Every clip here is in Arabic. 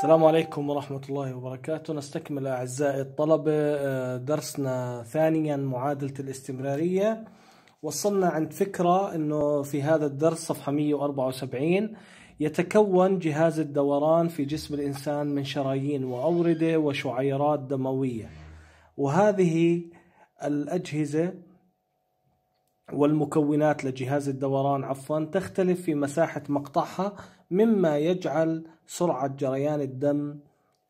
السلام عليكم ورحمة الله وبركاته نستكمل أعزائي الطلبة آه، درسنا ثانيا معادلة الاستمرارية وصلنا عند فكرة أنه في هذا الدرس صفحة 174 يتكون جهاز الدوران في جسم الإنسان من شرايين وأوردة وشعيرات دموية وهذه الأجهزة والمكونات لجهاز الدوران عفوا تختلف في مساحة مقطعها مما يجعل سرعة جريان الدم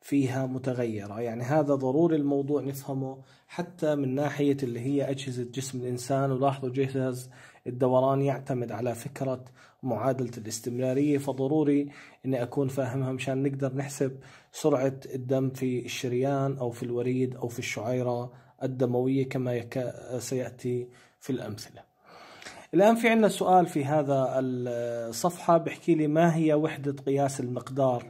فيها متغيرة يعني هذا ضروري الموضوع نفهمه حتى من ناحية اللي هي أجهزة جسم الإنسان ولاحظوا جهاز الدوران يعتمد على فكرة معادلة الاستمرارية فضروري أني أكون فاهمها مشان نقدر نحسب سرعة الدم في الشريان أو في الوريد أو في الشعيرة الدموية كما سيأتي في الأمثلة الآن في عندنا سؤال في هذا الصفحة بحكي لي ما هي وحدة قياس المقدار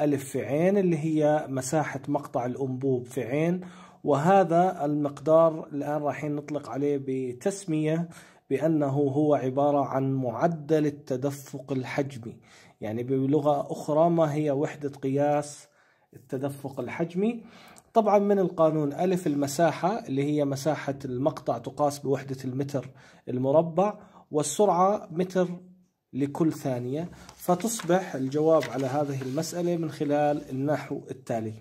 ألف في عين اللي هي مساحة مقطع الأنبوب في عين وهذا المقدار الآن رايحين نطلق عليه بتسمية بأنه هو عبارة عن معدل التدفق الحجمي يعني بلغة أخرى ما هي وحدة قياس التدفق الحجمي طبعا من القانون ألف المساحة اللي هي مساحة المقطع تقاس بوحدة المتر المربع والسرعة متر لكل ثانية فتصبح الجواب على هذه المسألة من خلال النحو التالي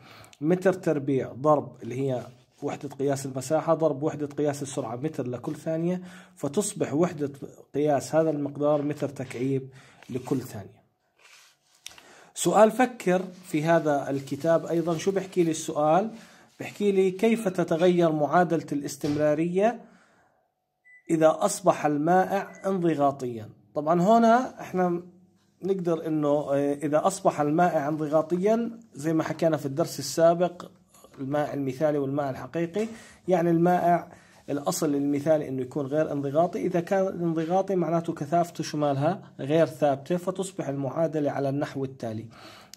متر تربيع ضرب اللي هي وحدة قياس المساحة ضرب وحدة قياس السرعة متر لكل ثانية فتصبح وحدة قياس هذا المقدار متر تكعيب لكل ثانية سؤال فكر في هذا الكتاب أيضا شو بحكي لي السؤال بحكي لي كيف تتغير معادلة الاستمرارية إذا أصبح المائع انضغاطيا طبعا هنا احنا نقدر انه آه، اذا اصبح المائع انضغاطيا زي ما حكينا في الدرس السابق المائع المثالي والمائع الحقيقي يعني المائع الأصل المثالي أنه يكون غير انضغاطي إذا كان انضغاطي معناته كثافته شمالها غير ثابتة فتصبح المعادلة على النحو التالي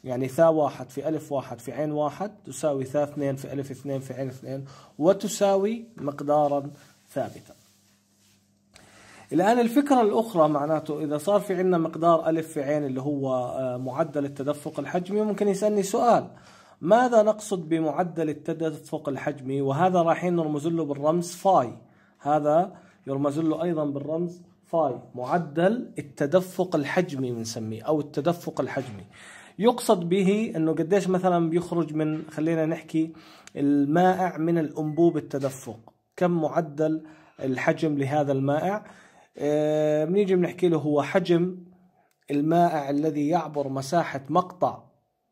يعني ثا واحد في ألف واحد في عين واحد تساوي ثا اثنين في ألف اثنين في عين اثنين وتساوي مقدارا ثابتا الآن الفكرة الأخرى معناته إذا صار في عندنا مقدار ألف في عين اللي هو آه، معدل التدفق الحجمي ممكن يسألني سؤال ماذا نقصد بمعدل التدفق الحجمي وهذا رايحين نرمز له بالرمز فاي هذا يرمز له ايضا بالرمز فاي معدل التدفق الحجمي بنسميه او التدفق الحجمي يقصد به انه قديش مثلا بيخرج من خلينا نحكي المائع من الانبوب التدفق كم معدل الحجم لهذا المائع آه، بنيجي اه بنحكي له هو حجم المائع الذي يعبر مساحة مقطع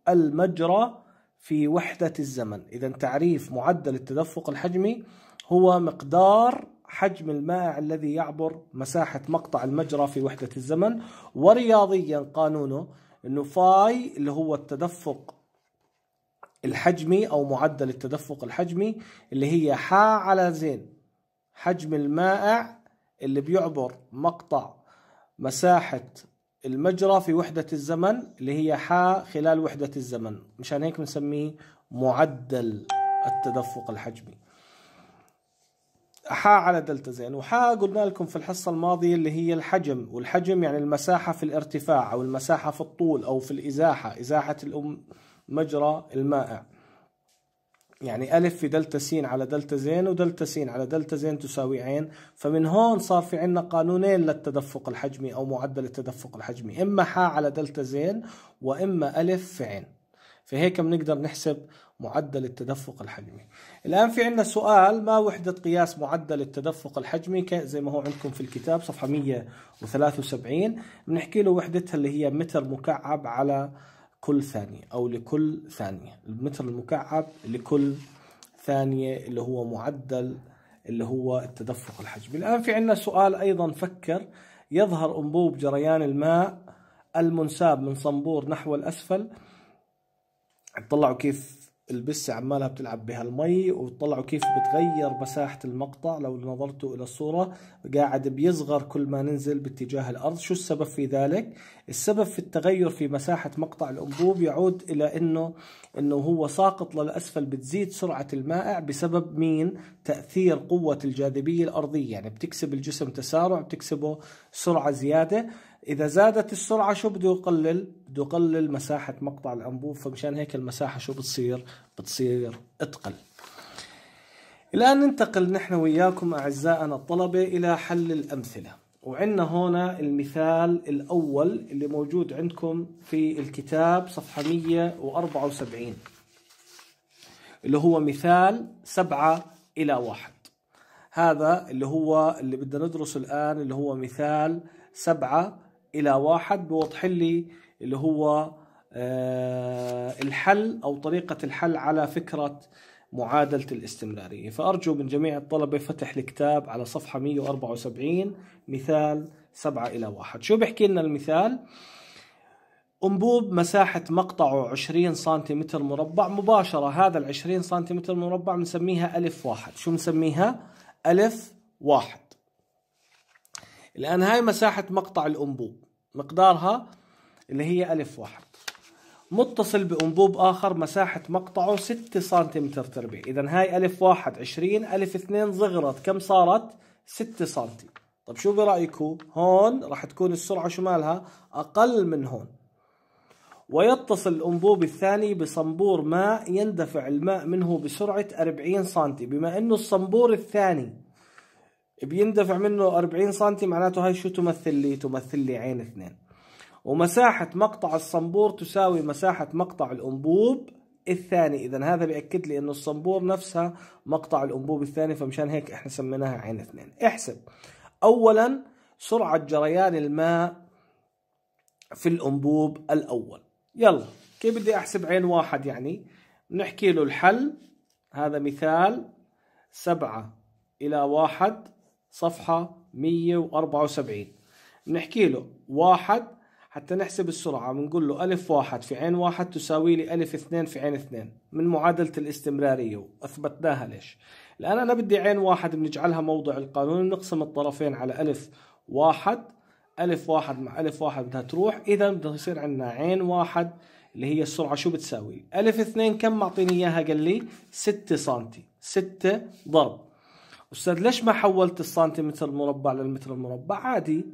المجرى في وحدة الزمن إذا تعريف معدل التدفق الحجمي هو مقدار حجم المائع الذي يعبر مساحة مقطع المجرى في وحدة الزمن ورياضيا قانونه أنه فاي اللي هو التدفق الحجمي أو معدل التدفق الحجمي اللي هي حا على زين حجم المائع اللي بيعبر مقطع مساحة المجرى في وحدة الزمن اللي هي حا خلال وحدة الزمن مشان هيك بنسميه معدل التدفق الحجمي حا على دلتا زين وحا قلنا لكم في الحصة الماضية اللي هي الحجم والحجم يعني المساحة في الارتفاع أو المساحة في الطول أو في الإزاحة إزاحة الأم مجرى المائع يعني ألف في دلتا س على دلتا زين ودلتا س على دلتا زين تساوي عين فمن هون صار في عندنا قانونين للتدفق الحجمي أو معدل التدفق الحجمي إما ح على دلتا زين وإما ألف في عين فهيك بنقدر نحسب معدل التدفق الحجمي الآن في عندنا سؤال ما وحدة قياس معدل التدفق الحجمي زي ما هو عندكم في الكتاب صفحة 173 بنحكي له وحدتها اللي هي متر مكعب على كل ثانية أو لكل ثانية المتر المكعب لكل ثانية اللي هو معدل اللي هو التدفق الحجمي الآن في عندنا سؤال أيضا فكر يظهر أنبوب جريان الماء المنساب من صنبور نحو الأسفل اطلعوا كيف البسة عمالها بتلعب بهالمي وطلعوا كيف بتغير مساحة المقطع لو نظرتوا إلى الصورة قاعد بيصغر كل ما ننزل باتجاه الأرض شو السبب في ذلك؟ السبب في التغير في مساحة مقطع الأنبوب يعود إلى أنه أنه هو ساقط للأسفل بتزيد سرعة المائع بسبب مين؟ تأثير قوة الجاذبية الأرضية يعني بتكسب الجسم تسارع بتكسبه سرعة زيادة اذا زادت السرعه شو بده يقلل بده يقلل مساحه مقطع الانبوب فمشان هيك المساحه شو بتصير بتصير اتقل الان ننتقل نحن وياكم اعزائنا الطلبه الى حل الامثله وعندنا هنا المثال الاول اللي موجود عندكم في الكتاب صفحه 174 اللي هو مثال سبعة الى واحد هذا اللي هو اللي بدنا ندرسه الان اللي هو مثال سبعة الى واحد بوضح لي اللي هو آه، الحل او طريقه الحل على فكره معادله الاستمراريه فارجو من جميع الطلبه فتح الكتاب على صفحه 174 مثال 7 الى 1 شو بيحكي لنا المثال انبوب مساحة مقطعه 20 سنتيمتر مربع مباشرة هذا ال 20 سنتيمتر مربع بنسميها ألف واحد شو بنسميها؟ ألف واحد الآن هاي مساحة مقطع الأنبوب مقدارها اللي هي ألف واحد متصل بأنبوب آخر مساحة مقطعه 6 سنتيمتر تربيع إذا هاي ألف واحد 20 ألف اثنين صغرت كم صارت 6 سنتي طب شو برأيكو هون راح تكون السرعة شو مالها أقل من هون ويتصل الأنبوب الثاني بصنبور ماء يندفع الماء منه بسرعة 40 سنتي بما أنه الصنبور الثاني بيندفع منه 40 سم معناته هاي شو تمثل لي تمثل لي عين اثنين ومساحة مقطع الصنبور تساوي مساحة مقطع الأنبوب الثاني إذا هذا بيأكد لي أنه الصنبور نفسها مقطع الأنبوب الثاني فمشان هيك إحنا سميناها عين اثنين احسب أولا سرعة جريان الماء في الأنبوب الأول يلا كيف بدي أحسب عين واحد يعني نحكي له الحل هذا مثال سبعة إلى واحد صفحة 174 بنحكي له واحد حتى نحسب السرعة بنقول له ألف واحد في عين واحد تساوي لي ألف اثنين في عين اثنين من معادلة الاستمرارية وأثبتناها ليش الآن أنا بدي عين واحد بنجعلها موضع القانون بنقسم الطرفين على ألف واحد ألف واحد مع ألف واحد بدها تروح إذا بده يصير عندنا عين واحد اللي هي السرعة شو بتساوي ألف اثنين كم معطيني إياها قال لي ستة سنتي ستة ضرب استاذ ليش ما حولت السنتيمتر المربع للمتر المربع عادي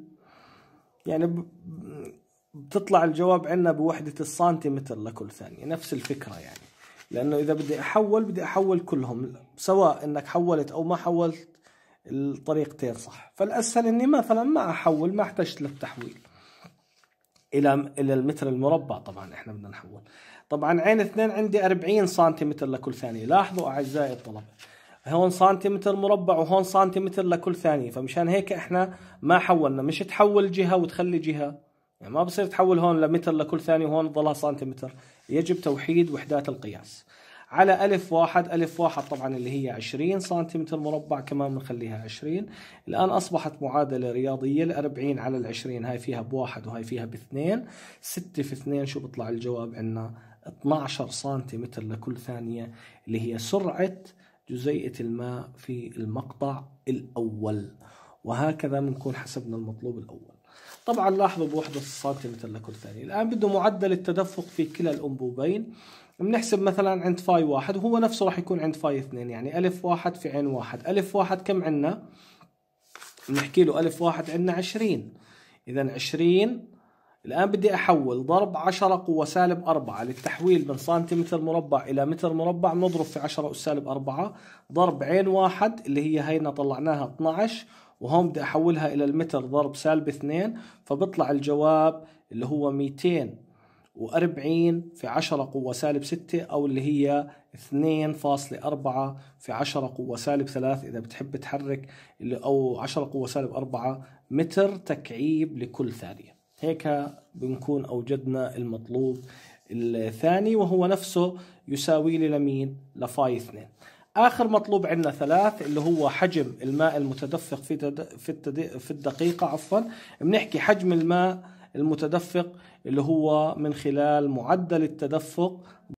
يعني بتطلع الجواب عندنا بوحدة السنتيمتر لكل ثانية نفس الفكرة يعني لأنه إذا بدي أحول بدي أحول كلهم سواء إنك حولت أو ما حولت الطريقتين صح فالأسهل إني مثلا ما أحول ما احتجت للتحويل إلى إلى المتر المربع طبعا إحنا بدنا نحول طبعا عين اثنين عندي 40 سنتيمتر لكل ثانية لاحظوا أعزائي الطلبة هون سنتيمتر مربع وهون سنتيمتر لكل ثانية فمشان هيك احنا ما حولنا مش تحول جهة وتخلي جهة يعني ما بصير تحول هون لمتر لكل ثانية وهون تضلها سنتيمتر يجب توحيد وحدات القياس على ألف واحد ألف واحد طبعا اللي هي 20 سنتيمتر مربع كمان بنخليها 20 الآن أصبحت معادلة رياضية الأربعين 40 على العشرين 20 هاي فيها بواحد وهاي فيها باثنين 6 في 2 شو بيطلع الجواب عندنا 12 سنتيمتر لكل ثانية اللي هي سرعة جزيئة الماء في المقطع الأول وهكذا بنكون حسبنا المطلوب الأول طبعا لاحظوا بوحدة السنتيمتر لكل ثانية الآن بده معدل التدفق في كلا الأنبوبين بنحسب مثلا عند فاي واحد وهو نفسه راح يكون عند فاي اثنين يعني ألف واحد في عين واحد ألف واحد كم عنا؟ بنحكي له ألف واحد عنا عشرين إذا عشرين الآن بدي أحول ضرب 10 قوة سالب 4 للتحويل من سنتيمتر مربع إلى متر مربع بنضرب في 10 أس سالب 4 ضرب عين واحد اللي هي هينا طلعناها 12 وهون بدي أحولها إلى المتر ضرب سالب 2 فبطلع الجواب اللي هو 240 في 10 قوة سالب 6 أو اللي هي 2.4 في 10 قوة سالب 3 إذا بتحب تحرك أو 10 قوة سالب 4 متر تكعيب لكل ثانية هيك بنكون أوجدنا المطلوب الثاني وهو نفسه يساوي لي لمين لفاي 2 آخر مطلوب عندنا ثلاث اللي هو حجم الماء المتدفق في تد... في, التد... في الدقيقة عفوا بنحكي حجم الماء المتدفق اللي هو من خلال معدل التدفق